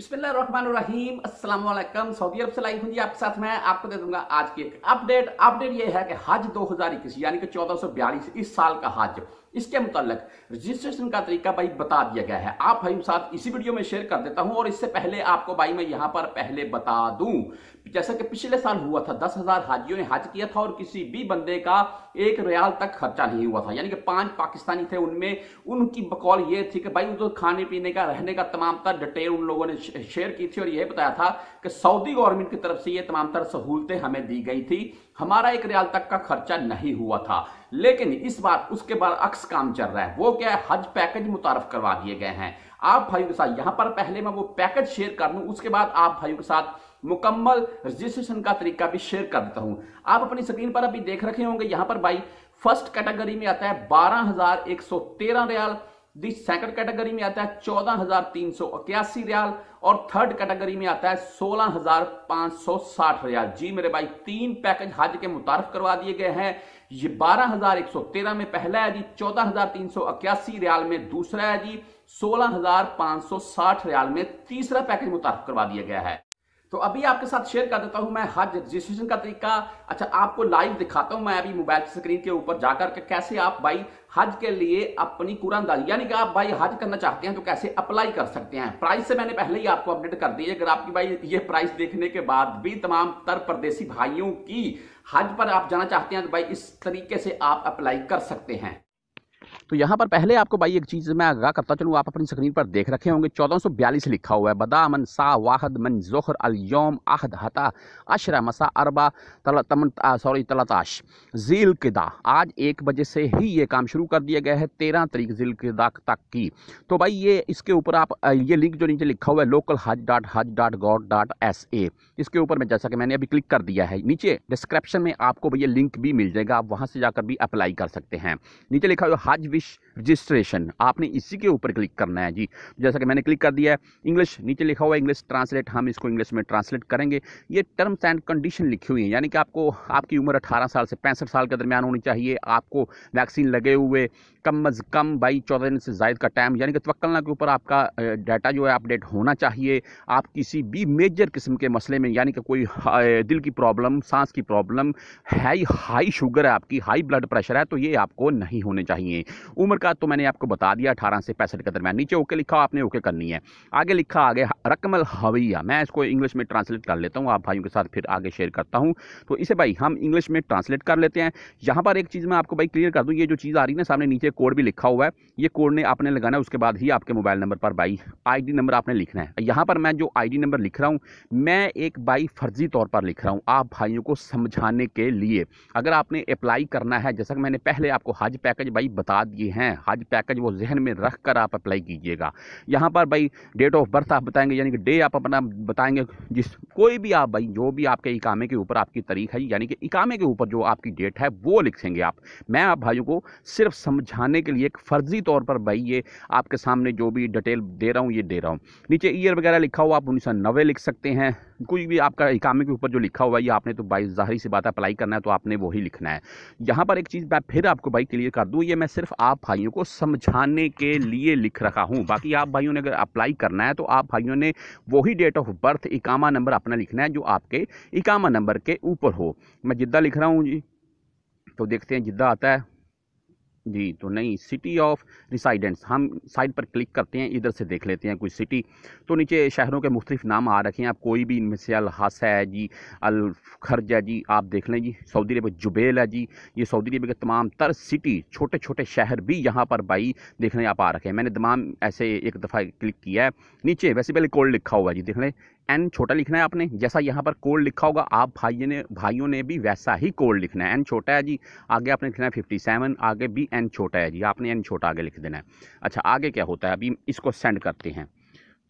बिस्मिल्लाहिर्रहमानिर्रहीम अस्सलाम वालेकुम सऊदी अरब से लाइक हूँ जी आपके साथ मैं आपको दे दूंगा आज की एक अपडेट अपडेट ये है कि हज 2021 यानी कि 1442 इस साल का हज इसके मुतालिक रजिस्ट्रेशन का तरीका भाई बता दिया गया है आप भाई साथ इसी वीडियो में शेयर कर देता हूं और इससे पहले आपको भाई मैं यहां पर पहले बता दूं जैसा कि पिछले साल हुआ था दस हजार हाजियों ने हज किया था और किसी भी बंदे का एक रियाल तक खर्चा नहीं हुआ था यानी कि पांच पाकिस्तानी थे उनमें उनकी बकौल ये थी कि भाई उनको खाने पीने का रहने का तमाम तर डिटेल उन लोगों ने शेयर की थी और यह बताया था कि सऊदी गवर्नमेंट की तरफ से ये तमाम तर सहूलतें हमें दी गई थी हमारा एक रियाल तक का खर्चा नहीं हुआ था लेकिन इस बार उसके बाद अक्स काम चल रहा है वो क्या है हज पैकेज मुतारफ करवा दिए गए हैं आप भाइयों के साथ यहां पर पहले मैं वो पैकेज शेयर कर लूँ उसके बाद आप भाइयों के साथ मुकम्मल रजिस्ट्रेशन का तरीका भी शेयर कर देता हूं आप अपनी स्क्रीन पर अभी देख रखे होंगे यहां पर भाई फर्स्ट कैटेगरी में आता है बारह हजार एक सौ तेरह रियाल दी सेकंड कैटेगरी में आता है चौदह हजार तीन सौ इक्यासी रियाल और थर्ड कैटेगरी में आता है सोलह हजार पांच सौ साठ रियाल जी मेरे भाई तीन पैकेज हज के मुतारफ करवा दिए गए हैं ये बारह हजार एक सौ तेरह में पहला है जी चौदह हजार तीन सौ इक्यासी रियाल में दूसरा है जी सोलह हजार पांच सौ साठ रियाल में तीसरा पैकेज मुतारफ करवा दिया गया है तो अभी आपके साथ शेयर कर देता हूं मैं हज रजिस्ट्रेशन का तरीका अच्छा आपको लाइव दिखाता हूं मैं अभी मोबाइल स्क्रीन के ऊपर जाकर के कैसे आप भाई हज के लिए अपनी कुरानदारी यानी कि आप भाई हज करना चाहते हैं तो कैसे अप्लाई कर सकते हैं प्राइस से मैंने पहले ही आपको अपडेट कर दी है अगर आपकी भाई ये प्राइस देखने के बाद भी तमाम तर परदेसी भाइयों की हज पर आप जाना चाहते हैं तो भाई इस तरीके से आप अप्लाई कर सकते हैं तो यहाँ पर पहले आपको भाई एक चीज़ मैं आगाह करता चलूँ आप अपनी स्क्रीन पर देख रखे होंगे चौदह लिखा हुआ है बदामन सा वाहद मन जोहर अल योम आहद हता अशरा मसा अरबा तला तमन सॉरी तलाताश जील किदा आज एक बजे से ही ये काम शुरू कर दिया गया है तेरह तरीक जील किदा तक की तो भाई ये इसके ऊपर आप ये लिंक जो नीचे लिखा हुआ है लोकल हज डॉट हज dot gov dot S A इसके ऊपर मैं जैसा कि मैंने अभी क्लिक कर दिया है नीचे डिस्क्रिप्शन में आपको भैया लिंक भी मिल जाएगा आप वहाँ से जाकर भी अप्लाई कर सकते हैं नीचे लिखा हुआ हज इंग्लिश रजिस्ट्रेशन आपने इसी के ऊपर क्लिक करना है जी जैसा कि मैंने क्लिक कर दिया है इंग्लिश नीचे लिखा हुआ है इंग्लिश ट्रांसलेट हम इसको इंग्लिश में ट्रांसलेट करेंगे ये टर्म्स एंड कंडीशन लिखी हुई है यानी कि आपको आपकी उम्र अठारह साल से पैंसठ साल के दरमियान होनी चाहिए आपको वैक्सीन लगे हुए कम अज़ कम बाई चौदह दिन से जायद का टाइम यानी कि तवक्लना के ऊपर आपका डाटा जो है अपडेट होना चाहिए आप किसी भी मेजर किस्म के मसले में यानी कि कोई दिल की प्रॉब्लम सांस की प्रॉब्लम हाई हाई शुगर है आपकी हाई ब्लड प्रेशर है तो ये आपको नहीं होने चाहिए उम्र का तो मैंने आपको बता दिया अठारह से पैंसठ के दरमियान नीचे ओके लिखा आपने ओके करनी है आगे लिखा आगे रकमल हवैया मैं इसको इंग्लिश में ट्रांसलेट कर लेता हूँ आप भाइयों के साथ फिर आगे शेयर करता हूँ तो इसे भाई हम इंग्लिश में ट्रांसलेट कर लेते हैं यहाँ पर एक चीज़ मैं आपको भाई क्लियर कर दूँ ये जो चीज़ आ रही है ना सामने नीचे कोड भी लिखा हुआ है ये कोड ने आपने लगाना है उसके बाद ही आपके मोबाइल नंबर पर भाई आई नंबर आपने लिखना है यहाँ पर मैं जो आई नंबर लिख रहा हूँ मैं एक बाई फर्जी तौर पर लिख रहा हूँ आप भाइयों को समझाने के लिए अगर आपने अप्लाई करना है जैसा कि मैंने पहले आपको हज पैकेज भाई बता ये हैं हज पैकेज वो जहन में रख कर आप अप्लाई कीजिएगा यहाँ पर भाई डेट ऑफ बर्थ आप बताएंगे यानी कि डे आप अपना बताएंगे जिस कोई भी आप भाई जो भी आपके इकामे के ऊपर आपकी तारीख है यानी कि इकामे के ऊपर जो आपकी डेट है वो लिखेंगे आप मैं आप भाइयों को सिर्फ समझाने के लिए एक फ़र्जी तौर पर भाई ये आपके सामने जो भी डिटेल दे रहा हूँ ये दे रहा हूँ नीचे ईयर वगैरह लिखा हुआ आप उन्नीस लिख सकते हैं कुछ भी आपका इकामे के ऊपर जो लिखा हुआ है ये आपने तो भाई जाहिर सी बात अप्लाई करना है तो आपने वही लिखना है यहाँ पर एक चीज़ मैं फिर आपको भाई क्लियर कर दूँ ये मैं सिर्फ आप भाइयों को समझाने के लिए लिख रखा हूँ बाकी आप भाइयों ने अगर अप्लाई करना है तो आप भाइयों ने वही डेट ऑफ बर्थ इकामा नंबर अपना लिखना है जो आपके इकामा नंबर के ऊपर हो मैं जिद्दा लिख रहा हूँ जी तो देखते हैं जिद्दा आता है जी तो नहीं सिटी ऑफ रिसाइडेंट्स हम साइड पर क्लिक करते हैं इधर से देख लेते हैं कोई सिटी तो नीचे शहरों के मुख्तफ नाम आ रखे हैं आप कोई भी इनमें से अलहस है जी अलखर्ज है जी आप देख लें जी सऊदी अरब जुबेल है जी ये सऊदी अरब के तमाम तर सिटी छोटे छोटे शहर भी यहाँ पर भाई देखने आप आ रखे हैं मैंने तमाम ऐसे एक दफ़ा क्लिक किया है नीचे वैसे पहले कोल्ड लिखा हुआ है जी देख लें एन छोटा लिखना है आपने जैसा यहाँ पर कोल्ड लिखा होगा आप भाइयों ने भाइयों ने भी वैसा ही कोड लिखना है एन छोटा है जी आगे आपने लिखना है फिफ्टी सेवन आगे भी एन छोटा है जी आपने एन छोटा आगे लिख देना है अच्छा आगे क्या होता है अभी इसको सेंड करते हैं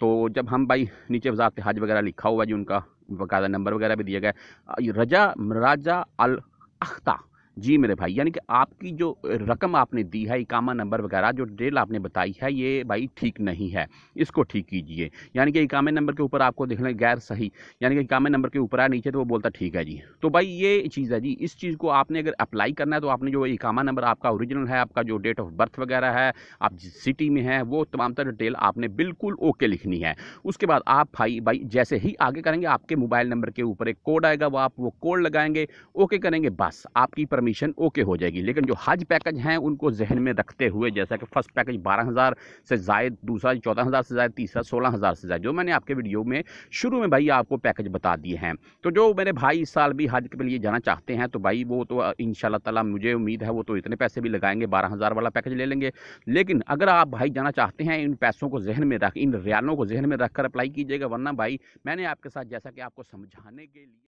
तो जब हम भाई नीचे वजात हज वगैरह लिखा हुआ जी उनका बकायदा नंबर वगैरह भी दिया गया रजा राजा अल अख्ता जी मेरे भाई यानी कि आपकी जो रकम आपने दी है इकामा नंबर वगैरह जो डिटेल आपने बताई है ये भाई ठीक नहीं है इसको ठीक कीजिए यानी कि इकामे नंबर के ऊपर आपको देखना गैर सही यानी कि इकामे नंबर के ऊपर है नीचे तो वो बोलता ठीक है जी तो भाई ये चीज़ है जी इस चीज़ को आपने अगर अप्लाई करना है तो आपने जो इकामा नंबर आपका ओरिजिनल है आपका जो डेट ऑफ बर्थ वगैरह है आप जिस सिटी में हैं वो तमाम तरह डिटेल आपने बिल्कुल ओके लिखनी है उसके बाद आप भाई भाई जैसे ही आगे करेंगे आपके मोबाइल नंबर के ऊपर एक कोड आएगा वो आप वो कोड लगाएंगे ओके करेंगे बस आपकी पर परमिशन ओके हो जाएगी लेकिन जो हज पैकेज हैं उनको जहन में रखते हुए जैसा कि फर्स्ट पैकेज बारह हज़ार से जायद दूसरा चौदह हज़ार से जायद तीसरा सोलह हज़ार से जायद जो मैंने आपके वीडियो में शुरू में भाई आपको पैकेज बता दिए हैं तो जो मेरे भाई इस साल भी हज के लिए जाना चाहते हैं तो भाई वो तो इन शाला मुझे उम्मीद है वो तो इतने पैसे भी लगाएंगे बारह हज़ार वाला पैकेज ले लेंगे लेकिन अगर आप भाई जाना चाहते हैं इन पैसों को जहन में रख इन रियालों को जहन में रखकर अप्लाई कीजिएगा वरना भाई मैंने आपके साथ जैसा कि आपको समझाने के लिए